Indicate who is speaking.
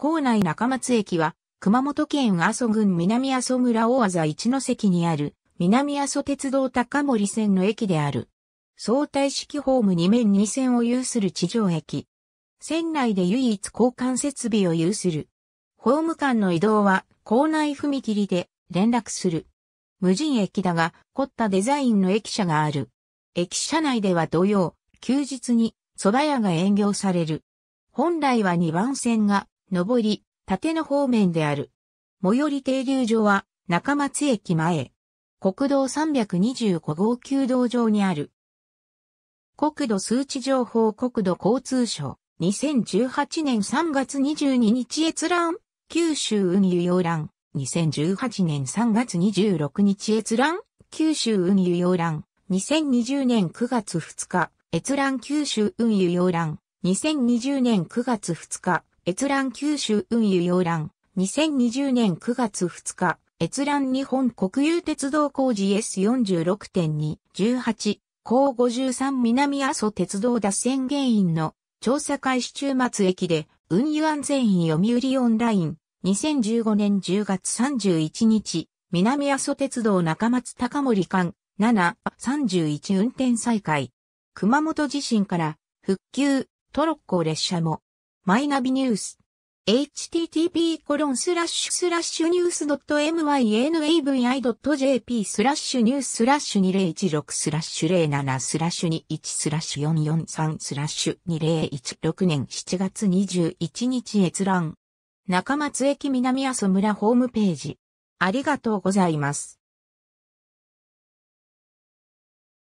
Speaker 1: 校内中松駅は、熊本県阿蘇郡南阿蘇村大字一ノ関にある、南阿蘇鉄道高森線の駅である。相対式ホーム2面2線を有する地上駅。線内で唯一交換設備を有する。ホーム間の移動は、校内踏切で連絡する。無人駅だが、凝ったデザインの駅舎がある。駅舎内では土曜、休日に、蕎麦屋が営業される。本来は2番線が上り、縦の方面である。最寄り停留所は、中松駅前。国道325号旧道上にある。国土数値情報国土交通省、2018年3月22日閲覧、九州運輸要覧、2018年3月26日閲覧、九州運輸要覧、2020年9月2日、閲覧九州運輸要覧、2020年9月2日、閲覧九州運輸要覧、2020年9月2日、閲覧日本国有鉄道工事 S46.2、18、高53南阿蘇鉄道脱線原因の調査開始中末駅で運輸安全員読売オンライン、2015年10月31日、南阿蘇鉄道中松高森間、731運転再開。熊本地震から復旧、トロッコ列車もマイナビニュース。http://news.mynavi.jp スラッシュニューススラッシュ2016スラッシュ07スラッシュ21スラッシュ443スラッシュ2016年7月21日閲覧。中松駅南阿蘇村ホームページ。ありが
Speaker 2: とうございます。